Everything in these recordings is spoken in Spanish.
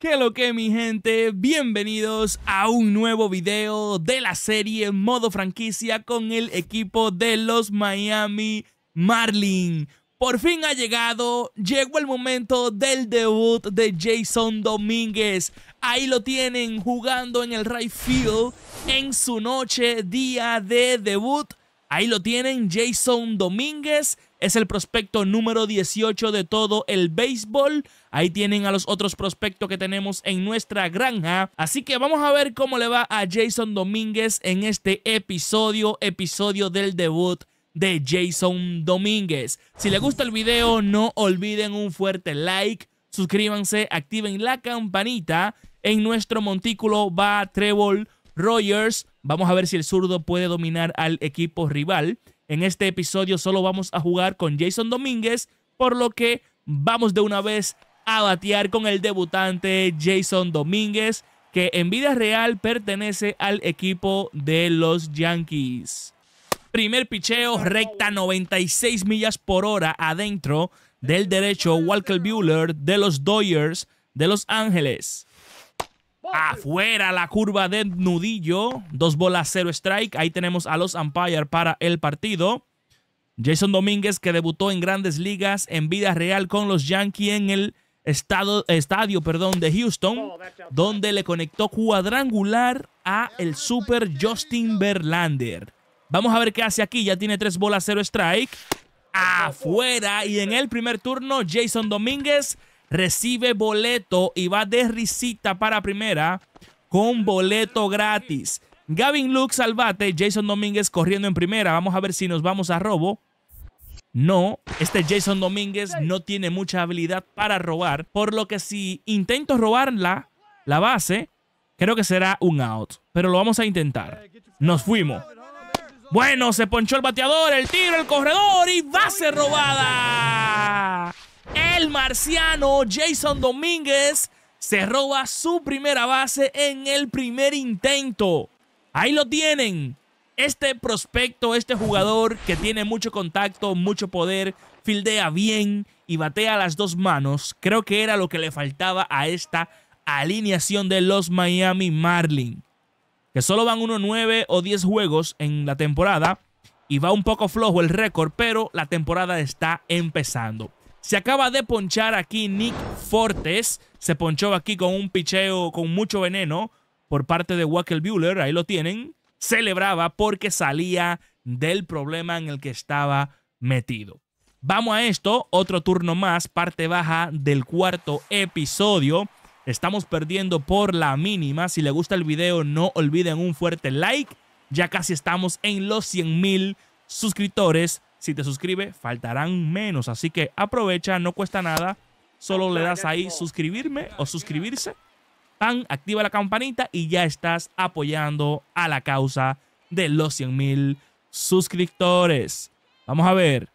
¿Qué lo que mi gente? Bienvenidos a un nuevo video de la serie Modo Franquicia con el equipo de los Miami Marlin. Por fin ha llegado, llegó el momento del debut de Jason Domínguez. Ahí lo tienen jugando en el right field en su noche, día de debut Ahí lo tienen, Jason Domínguez es el prospecto número 18 de todo el béisbol. Ahí tienen a los otros prospectos que tenemos en nuestra granja. Así que vamos a ver cómo le va a Jason Domínguez en este episodio, episodio del debut de Jason Domínguez. Si les gusta el video, no olviden un fuerte like, suscríbanse, activen la campanita. En nuestro montículo va Trébol Rogers. Vamos a ver si el zurdo puede dominar al equipo rival. En este episodio solo vamos a jugar con Jason Domínguez, por lo que vamos de una vez a batear con el debutante Jason Domínguez, que en vida real pertenece al equipo de los Yankees. Primer picheo, recta 96 millas por hora adentro del derecho Walker Bueller de los Doyers de Los Ángeles. Afuera la curva de nudillo. Dos bolas, cero strike. Ahí tenemos a los empire para el partido. Jason Domínguez, que debutó en grandes ligas en vida real con los Yankees en el estado, estadio perdón, de Houston, oh, donde le conectó cuadrangular a el super Justin Verlander. Vamos a ver qué hace aquí. Ya tiene tres bolas, cero strike. Afuera. Y en el primer turno, Jason Domínguez recibe boleto y va de risita para primera con boleto gratis. Gavin al bate. Jason Domínguez corriendo en primera. Vamos a ver si nos vamos a robo. No, este Jason Domínguez no tiene mucha habilidad para robar, por lo que si intento robarla, la base, creo que será un out. Pero lo vamos a intentar. Nos fuimos. Bueno, se ponchó el bateador, el tiro, el corredor y base robada. El marciano Jason Domínguez se roba su primera base en el primer intento. Ahí lo tienen. Este prospecto, este jugador que tiene mucho contacto, mucho poder, fildea bien y batea las dos manos, creo que era lo que le faltaba a esta alineación de los Miami Marlins. Que solo van unos 9 o 10 juegos en la temporada y va un poco flojo el récord, pero la temporada está empezando. Se acaba de ponchar aquí Nick Fortes. Se ponchó aquí con un picheo con mucho veneno por parte de Wackel Bueller. Ahí lo tienen. Celebraba porque salía del problema en el que estaba metido. Vamos a esto, otro turno más, parte baja del cuarto episodio. Estamos perdiendo por la mínima. Si le gusta el video, no olviden un fuerte like. Ya casi estamos en los 100 mil suscriptores. Si te suscribes, faltarán menos. Así que aprovecha, no cuesta nada. Solo le das ahí suscribirme o suscribirse. Tan, activa la campanita y ya estás apoyando a la causa de los 100,000 mil suscriptores. Vamos a ver.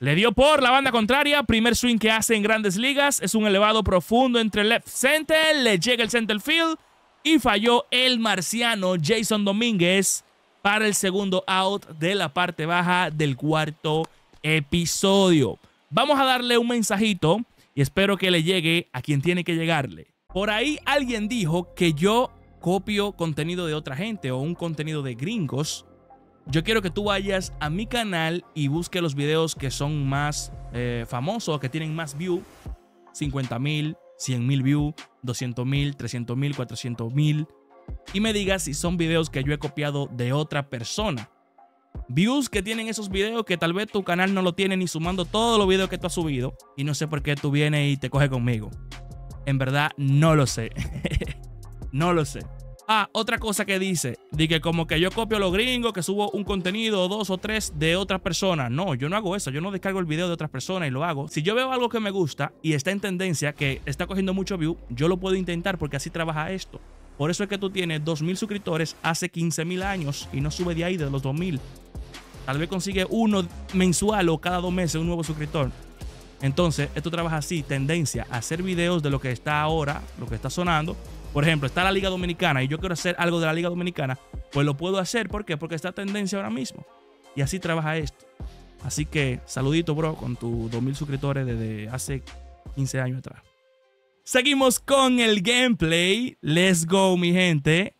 Le dio por la banda contraria. Primer swing que hace en grandes ligas. Es un elevado profundo entre left center. Le llega el center field. Y falló el marciano Jason Domínguez para el segundo out de la parte baja del cuarto episodio. Vamos a darle un mensajito y espero que le llegue a quien tiene que llegarle. Por ahí alguien dijo que yo copio contenido de otra gente o un contenido de gringos. Yo quiero que tú vayas a mi canal y busque los videos que son más eh, famosos, que tienen más view. 50 mil, 100 mil views, 200 mil, 300 mil, 400 mil, y me digas si son videos que yo he copiado de otra persona. Views que tienen esos videos que tal vez tu canal no lo tiene ni sumando todos los videos que tú has subido y no sé por qué tú vienes y te coge conmigo. En verdad no lo sé. no lo sé. Ah, otra cosa que dice, Dice como que yo copio a los gringos, que subo un contenido dos o tres de otra persona No, yo no hago eso, yo no descargo el video de otras personas y lo hago. Si yo veo algo que me gusta y está en tendencia, que está cogiendo mucho view, yo lo puedo intentar porque así trabaja esto. Por eso es que tú tienes 2.000 suscriptores hace 15.000 años y no sube de ahí de los 2.000. Tal vez consigue uno mensual o cada dos meses un nuevo suscriptor. Entonces, esto trabaja así, tendencia a hacer videos de lo que está ahora, lo que está sonando. Por ejemplo, está la Liga Dominicana y yo quiero hacer algo de la Liga Dominicana, pues lo puedo hacer, ¿por qué? Porque está tendencia ahora mismo. Y así trabaja esto. Así que, saludito, bro, con tus 2.000 suscriptores desde hace 15 años atrás. Seguimos con el gameplay. Let's go, mi gente.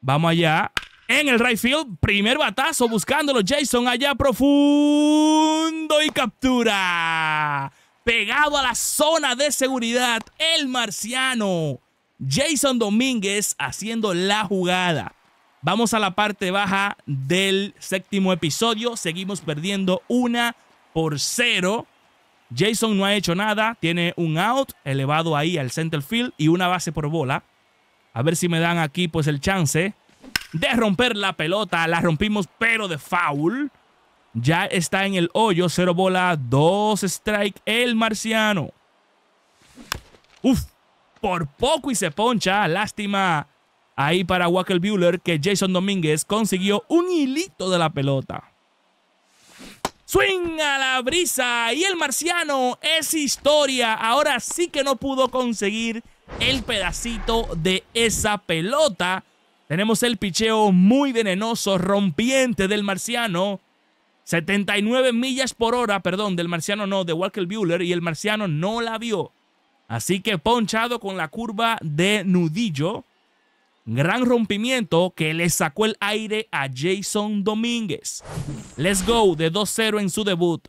Vamos allá. En el right field, primer batazo buscándolo Jason allá profundo y captura. Pegado a la zona de seguridad, el marciano. Jason Domínguez haciendo la jugada. Vamos a la parte baja del séptimo episodio. Seguimos perdiendo una por cero. Jason no ha hecho nada, tiene un out elevado ahí al center field y una base por bola. A ver si me dan aquí pues el chance de romper la pelota. La rompimos pero de foul. Ya está en el hoyo, cero bola, dos strike el marciano. Uf, por poco y se poncha. Lástima ahí para Wackel Bueller que Jason Domínguez consiguió un hilito de la pelota. Swing a la brisa y el marciano es historia. Ahora sí que no pudo conseguir el pedacito de esa pelota. Tenemos el picheo muy venenoso, rompiente del marciano. 79 millas por hora, perdón, del marciano no, de Walker Bueller, y el marciano no la vio. Así que ponchado con la curva de nudillo. Gran rompimiento que le sacó el aire a Jason Domínguez. Let's go de 2-0 en su debut.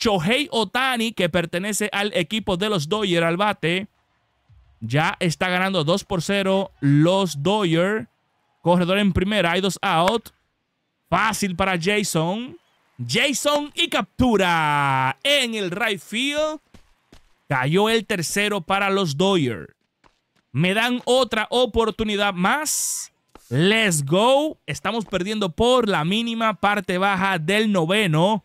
Chohei Otani, que pertenece al equipo de los Doyer al bate, ya está ganando 2 por 0 los Doyer. Corredor en primera, hay dos out. Fácil para Jason. Jason y captura en el right field. Cayó el tercero para los Dodgers me dan otra oportunidad más. Let's go. Estamos perdiendo por la mínima parte baja del noveno.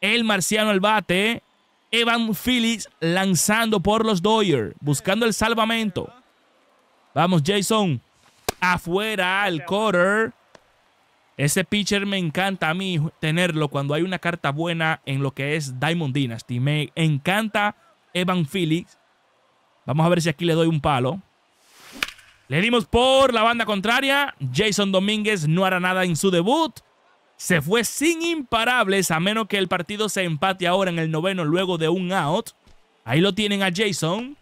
El marciano al bate. Evan Phillips lanzando por los Doyer. buscando el salvamento. Vamos, Jason. Afuera al quarter. Ese pitcher me encanta a mí tenerlo cuando hay una carta buena en lo que es Diamond Dynasty. Me encanta Evan Phillips. Vamos a ver si aquí le doy un palo. Le dimos por la banda contraria. Jason Domínguez no hará nada en su debut. Se fue sin imparables a menos que el partido se empate ahora en el noveno luego de un out. Ahí lo tienen a Jason.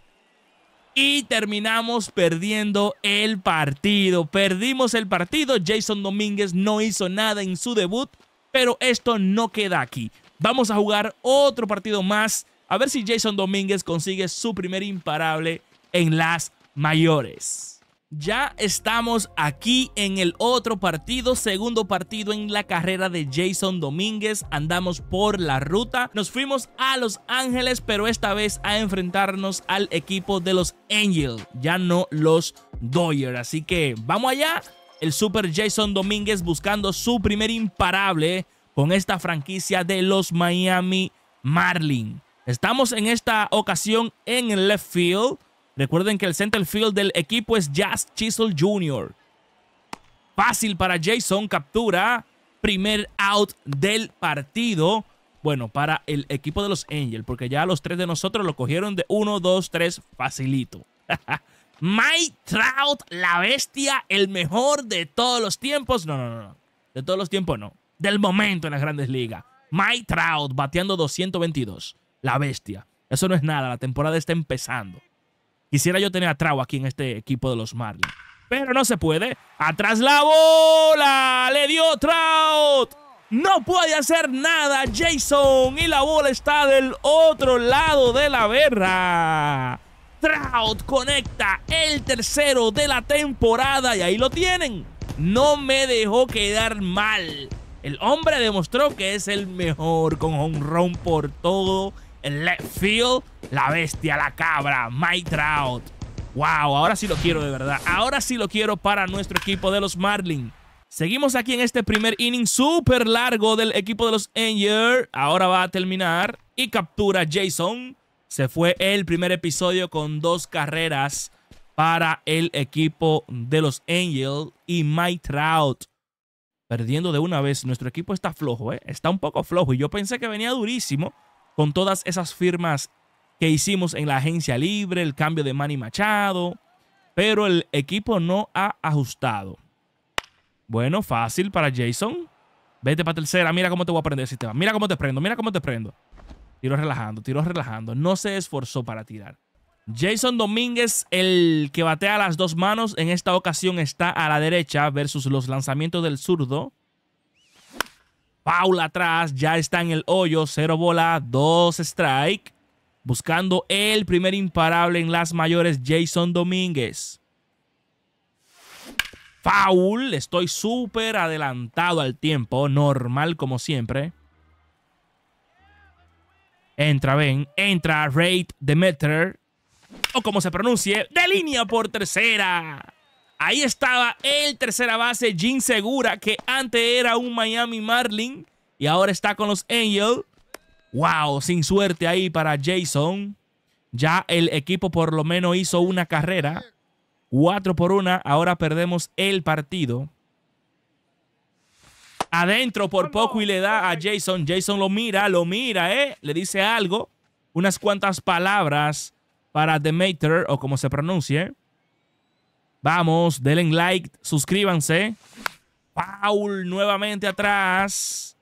Y terminamos perdiendo el partido. Perdimos el partido. Jason Domínguez no hizo nada en su debut. Pero esto no queda aquí. Vamos a jugar otro partido más. A ver si Jason Domínguez consigue su primer imparable en las mayores. Ya estamos aquí en el otro partido, segundo partido en la carrera de Jason Domínguez. Andamos por la ruta. Nos fuimos a Los Ángeles, pero esta vez a enfrentarnos al equipo de los Angels, ya no los Doyers. Así que vamos allá. El Super Jason Domínguez buscando su primer imparable con esta franquicia de los Miami Marlins. Estamos en esta ocasión en el left field. Recuerden que el center field del equipo es Jazz Chisel Jr. Fácil para Jason, captura. Primer out del partido. Bueno, para el equipo de los Angels, porque ya los tres de nosotros lo cogieron de 1, 2, 3, facilito. Mike Trout, la bestia, el mejor de todos los tiempos. No, no, no, no. De todos los tiempos no. Del momento en las grandes ligas. Mike Trout bateando 222. La bestia. Eso no es nada, la temporada está empezando. Quisiera yo tener a Trau aquí en este equipo de los Marlins. Pero no se puede. Atrás la bola. Le dio Trout. No puede hacer nada Jason. Y la bola está del otro lado de la berra. Trout conecta el tercero de la temporada. Y ahí lo tienen. No me dejó quedar mal. El hombre demostró que es el mejor con run por todo el left field. La bestia, la cabra, Mike Trout. Wow, ahora sí lo quiero de verdad. Ahora sí lo quiero para nuestro equipo de los Marlins. Seguimos aquí en este primer inning súper largo del equipo de los Angels. Ahora va a terminar y captura Jason. Se fue el primer episodio con dos carreras para el equipo de los Angels y Mike Trout. Perdiendo de una vez. Nuestro equipo está flojo, ¿eh? Está un poco flojo y yo pensé que venía durísimo con todas esas firmas que hicimos en la agencia libre, el cambio de Manny Machado, pero el equipo no ha ajustado. Bueno, fácil para Jason. Vete para tercera, mira cómo te voy a aprender el sistema. Mira cómo te prendo, mira cómo te prendo. Tiro relajando, tiro relajando. No se esforzó para tirar. Jason Domínguez, el que batea las dos manos, en esta ocasión está a la derecha versus los lanzamientos del zurdo. Paula atrás, ya está en el hoyo, cero bola, dos strike. Buscando el primer imparable en las mayores, Jason Domínguez. Foul, estoy súper adelantado al tiempo, normal como siempre. Entra, ven, entra, Raid Demeter, o como se pronuncie, de línea por tercera. Ahí estaba el tercera base, Jim Segura, que antes era un Miami Marlin y ahora está con los Angels. Wow, sin suerte ahí para Jason. Ya el equipo por lo menos hizo una carrera. cuatro por una. Ahora perdemos el partido. Adentro por poco y le da a Jason. Jason lo mira, lo mira, ¿eh? Le dice algo. Unas cuantas palabras para Demeter o como se pronuncie. Vamos, denle like, suscríbanse. Paul nuevamente atrás.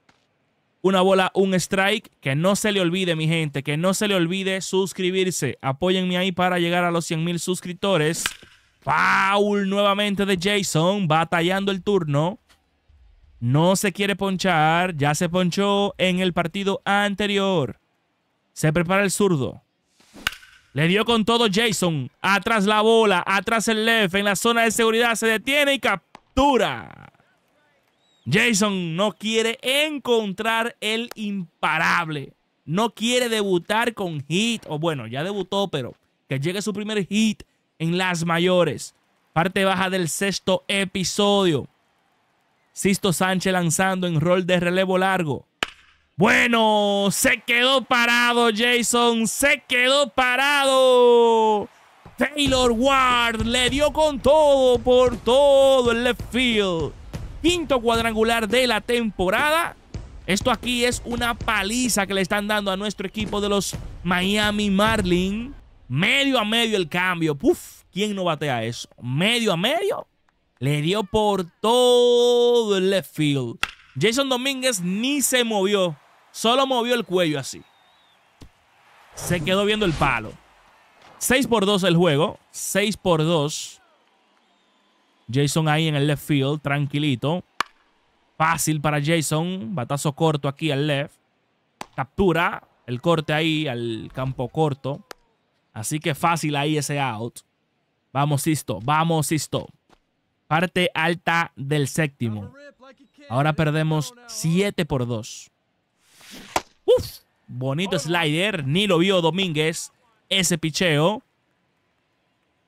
Una bola, un strike. Que no se le olvide, mi gente, que no se le olvide suscribirse. Apóyenme ahí para llegar a los 100,000 mil suscriptores. Paul nuevamente de Jason, batallando el turno. No se quiere ponchar, ya se ponchó en el partido anterior. Se prepara el zurdo. Le dio con todo Jason. Atrás la bola, atrás el left. En la zona de seguridad se detiene y captura. Jason no quiere encontrar el imparable. No quiere debutar con hit. O bueno, ya debutó, pero que llegue su primer hit en las mayores. Parte baja del sexto episodio. Sisto Sánchez lanzando en rol de relevo largo. Bueno, se quedó parado Jason, se quedó parado. Taylor Ward le dio con todo por todo el left field. Quinto cuadrangular de la temporada. Esto aquí es una paliza que le están dando a nuestro equipo de los Miami Marlin. Medio a medio el cambio. Puf, ¿quién no batea eso? Medio a medio. Le dio por todo el left field. Jason Domínguez ni se movió. Solo movió el cuello así. Se quedó viendo el palo. 6 por 2 el juego. 6 por 2. Jason ahí en el left field, tranquilito. Fácil para Jason. Batazo corto aquí al left. Captura. El corte ahí al campo corto. Así que fácil ahí ese out. Vamos, listo. Vamos, listo. Parte alta del séptimo. Ahora perdemos 7 por 2. Uf, bonito slider. Ni lo vio Domínguez. Ese picheo.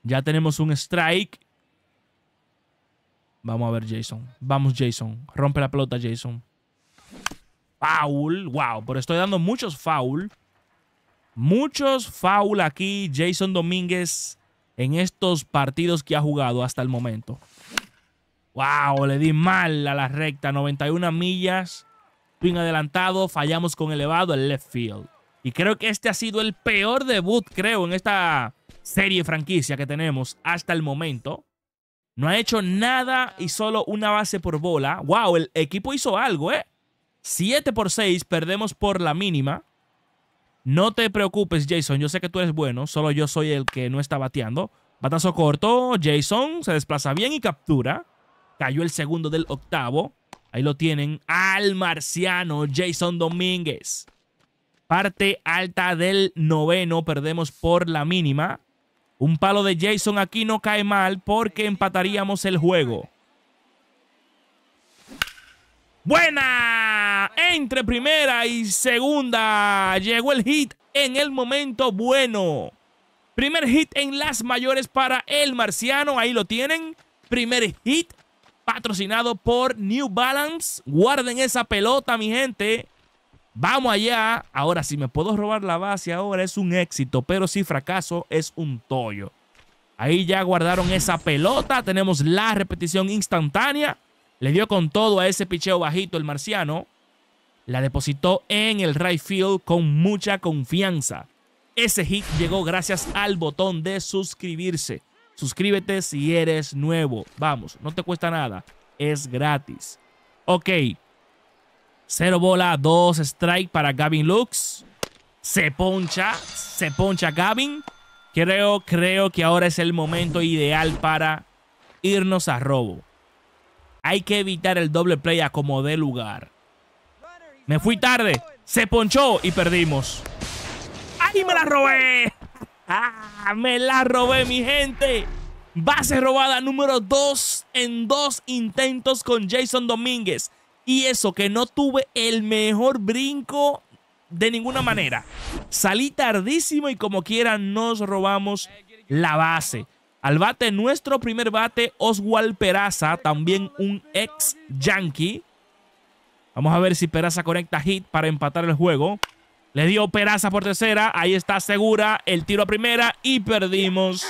Ya tenemos un strike. Vamos a ver, Jason. Vamos, Jason. Rompe la pelota, Jason. Foul. Wow, pero estoy dando muchos foul. Muchos foul aquí, Jason Domínguez, en estos partidos que ha jugado hasta el momento. Wow, le di mal a la recta. 91 millas Pin adelantado, fallamos con elevado el left field. Y creo que este ha sido el peor debut, creo, en esta serie franquicia que tenemos hasta el momento. No ha hecho nada y solo una base por bola. ¡Wow! El equipo hizo algo, ¿eh? 7 por 6, perdemos por la mínima. No te preocupes, Jason. Yo sé que tú eres bueno, solo yo soy el que no está bateando. Batazo corto, Jason se desplaza bien y captura. Cayó el segundo del octavo. Ahí lo tienen al marciano Jason Domínguez. Parte alta del noveno, perdemos por la mínima. Un palo de Jason aquí no cae mal porque empataríamos el juego. Buena. Entre primera y segunda. Llegó el hit en el momento bueno. Primer hit en las mayores para el marciano. Ahí lo tienen. Primer hit patrocinado por New Balance. Guarden esa pelota, mi gente. Vamos allá. Ahora, si me puedo robar la base ahora es un éxito, pero si fracaso es un tollo. Ahí ya guardaron esa pelota. Tenemos la repetición instantánea. Le dio con todo a ese picheo bajito el marciano. La depositó en el right field con mucha confianza. Ese hit llegó gracias al botón de suscribirse. Suscríbete si eres nuevo. Vamos, no te cuesta nada. Es gratis. Ok. Cero bola, dos strike para Gavin Lux. Se poncha, se poncha Gavin. Creo, creo que ahora es el momento ideal para irnos a robo. Hay que evitar el doble play a como dé lugar. Me fui tarde. Se ponchó y perdimos. ¡Ay, me la robé! ¡Ah! Me la robé, mi gente. Base robada número 2 en dos intentos con Jason Domínguez. Y eso que no tuve el mejor brinco de ninguna manera. Salí tardísimo y como quiera nos robamos la base. Al bate, nuestro primer bate, Oswald Peraza, también un ex Yankee. Vamos a ver si Peraza conecta hit para empatar el juego. Le dio Peraza por tercera. Ahí está segura el tiro a primera y perdimos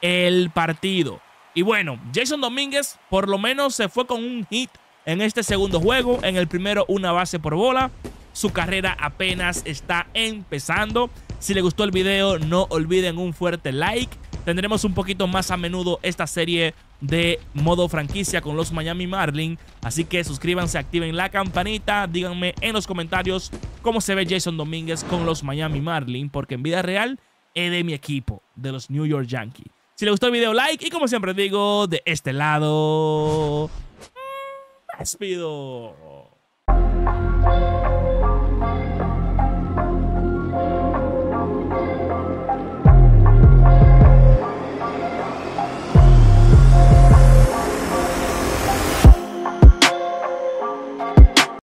el partido. Y bueno, Jason Domínguez por lo menos se fue con un hit en este segundo juego. En el primero una base por bola. Su carrera apenas está empezando. Si les gustó el video no olviden un fuerte like tendremos un poquito más a menudo esta serie de modo franquicia con los Miami Marlin. Así que suscríbanse, activen la campanita, díganme en los comentarios cómo se ve Jason Domínguez con los Miami Marlin, porque en vida real es de mi equipo, de los New York Yankees. Si les gustó el video, like y como siempre digo, de este lado, mm, despido.